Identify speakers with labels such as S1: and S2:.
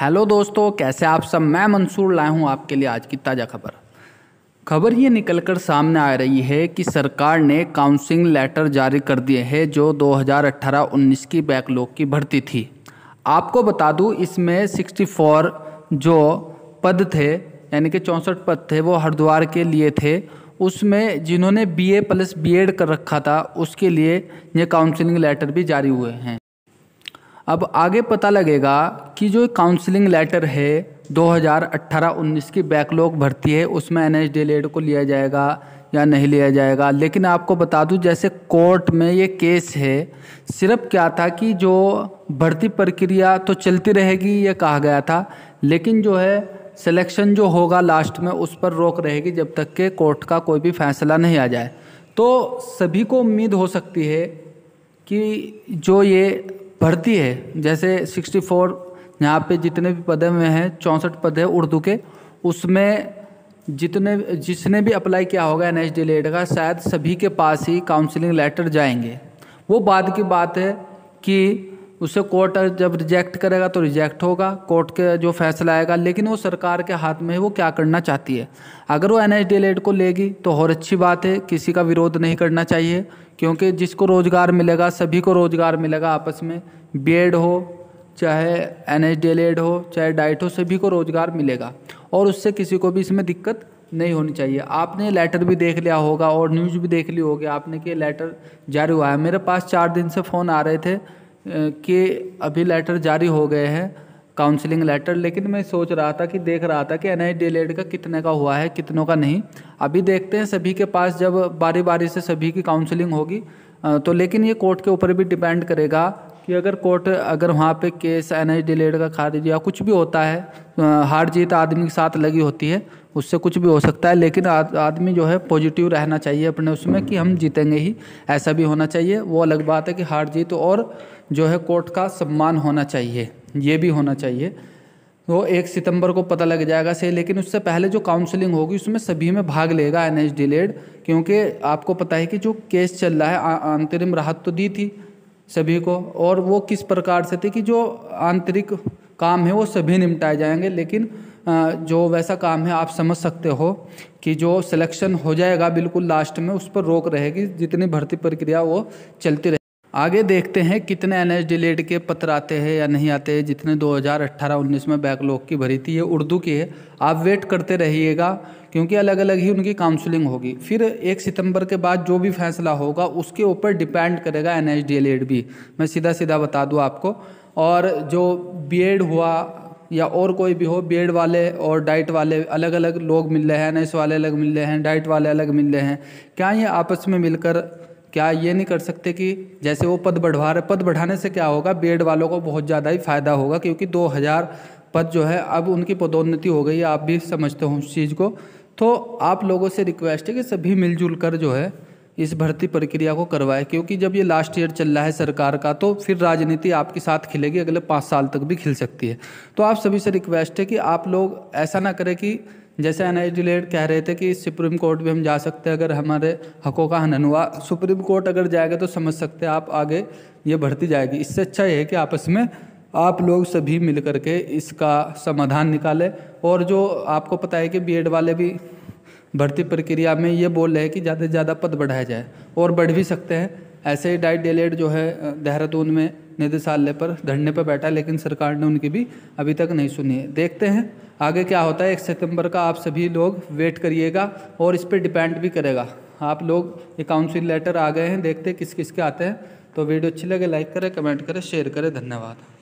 S1: hello दोस्तों कैसे आप सब मैं मंसूर लाया हूँ आपके लिए आज की ताज़ा खबर खबर ये निकलकर सामने आ रही है कि सरकार ने काउंसिलिंग लेटर जारी कर दिए हैं जो 2018-19 की बैकलॉग की भर्ती थी आपको बता दूँ इसमें 64 जो पद थे यानी कि चौंसठ पद थे वो हरिद्वार के लिए थे उसमें जिन्होंने बीए प्लस बीएड कर रखा था उसके लिए ये काउंसिलिंग लेटर भी जारी हुए हैं अब आगे पता लगेगा की जो काउंसलिंग लेटर है 2018-19 की बैकलॉग भर्ती है उसमें एन एच को लिया जाएगा या नहीं लिया जाएगा लेकिन आपको बता दूं जैसे कोर्ट में ये केस है सिर्फ क्या था कि जो भर्ती प्रक्रिया तो चलती रहेगी ये कहा गया था लेकिन जो है सिलेक्शन जो होगा लास्ट में उस पर रोक रहेगी जब तक के कोर्ट का कोई भी फैसला नहीं आ जाए तो सभी को उम्मीद हो सकती है कि जो ये भर्ती है जैसे 64 यहाँ पे जितने भी पद में हैं चौंसठ पद है उर्दू के उसमें जितने जिसने भी अप्लाई किया होगा एन एच डी का शायद सभी के पास ही काउंसलिंग लेटर जाएंगे वो बाद की बात है कि उसे कोर्ट जब रिजेक्ट करेगा तो रिजेक्ट होगा कोर्ट के जो फैसला आएगा लेकिन वो सरकार के हाथ में है वो क्या करना चाहती है अगर वो एन एच e को लेगी तो और अच्छी बात है किसी का विरोध नहीं करना चाहिए क्योंकि जिसको रोज़गार मिलेगा सभी को रोज़गार मिलेगा आपस में बी हो चाहे एन एच डी हो चाहे डाइट हो सभी को रोज़गार मिलेगा और उससे किसी को भी इसमें दिक्कत नहीं होनी चाहिए आपने लेटर भी देख लिया होगा और न्यूज़ भी देख ली होगी आपने कि लेटर जारी हुआ है मेरे पास चार दिन से फ़ोन आ रहे थे कि अभी लेटर जारी हो गए हैं काउंसलिंग लेटर लेकिन मैं सोच रहा था कि देख रहा था कि एन आई डी का कितने का हुआ है कितनों का नहीं अभी देखते हैं सभी के पास जब बारी बारी से सभी की काउंसलिंग होगी तो लेकिन ये कोर्ट के ऊपर भी डिपेंड करेगा कि अगर कोर्ट अगर वहाँ पे केस एन एच डिलेड का खारिज या कुछ भी होता है हार जीत आदमी के साथ लगी होती है उससे कुछ भी हो सकता है लेकिन आदमी जो है पॉजिटिव रहना चाहिए अपने उसमें कि हम जीतेंगे ही ऐसा भी होना चाहिए वो अलग बात है कि हार जीत और जो है कोर्ट का सम्मान होना चाहिए ये भी होना चाहिए तो एक सितंबर को पता लग जाएगा सही लेकिन उससे पहले जो काउंसलिंग होगी उसमें सभी में भाग लेगा एन एच डिलेड क्योंकि आपको पता है कि जो केस चल रहा है अंतरिम राहत तो दी थी सभी को और वो किस प्रकार से थे कि जो आंतरिक काम है वो सभी निपटाए जाएंगे लेकिन जो वैसा काम है आप समझ सकते हो कि जो सिलेक्शन हो जाएगा बिल्कुल लास्ट में उस पर रोक रहेगी जितनी भर्ती प्रक्रिया वो चलती रहे आगे देखते हैं कितने एन एच डिलेट के पत्र आते हैं या नहीं आते हैं जितने 2018-19 में बैकलॉग की भरी थी ये उर्दू की है आप वेट करते रहिएगा क्योंकि अलग अलग ही उनकी काउंसलिंग होगी फिर एक सितंबर के बाद जो भी फैसला होगा उसके ऊपर डिपेंड करेगा एन एच भी मैं सीधा सीधा बता दूँ आपको और जो बी एड हुआ या और कोई भी हो बी वाले और डाइट वाले अलग अलग लोग मिल रहे हैं एन वाले अलग मिल रहे हैं डाइट वाले अलग मिल रहे हैं क्या ये आपस में मिलकर क्या ये नहीं कर सकते कि जैसे वो पद बढ़वा रहे पद बढ़ाने से क्या होगा बेड वालों को बहुत ज़्यादा ही फ़ायदा होगा क्योंकि 2000 पद जो है अब उनकी पदोन्नति हो गई आप भी समझते हो उस चीज़ को तो आप लोगों से रिक्वेस्ट है कि सभी मिलजुल कर जो है इस भर्ती प्रक्रिया को करवाए क्योंकि जब ये लास्ट ईयर चल रहा है सरकार का तो फिर राजनीति आपके साथ खिलेगी अगले पाँच साल तक भी खिल सकती है तो आप सभी से रिक्वेस्ट है कि आप लोग ऐसा ना करें कि जैसे अनएजुलेट कह रहे थे कि सुप्रीम कोर्ट भी हम जा सकते हैं अगर हमारे हकों का हनन हुआ सुप्रीम कोर्ट अगर जाएगा तो समझ सकते हैं आप आगे ये बढ़ती जाएगी इससे अच्छा ये है कि आपस में आप लोग सभी मिल के इसका समाधान निकालें और जो आपको पता है कि बी वाले भी भर्ती प्रक्रिया में ये बोल रहे हैं कि ज़्यादा से ज़्यादा पद बढ़ाया जाए और बढ़ भी सकते हैं ऐसे ही डाइट डेलेट जो है देहरादून में निदेशालय पर धरने पर बैठा लेकिन सरकार ने उनकी भी अभी तक नहीं सुनी है देखते हैं आगे क्या होता है एक सितंबर का आप सभी लोग वेट करिएगा और इस पर डिपेंड भी करेगा आप लोग ये काउंसिल लेटर आ गए हैं देखते किस किस के आते हैं तो वीडियो अच्छी लगे लाइक करें कमेंट करें शेयर करें धन्यवाद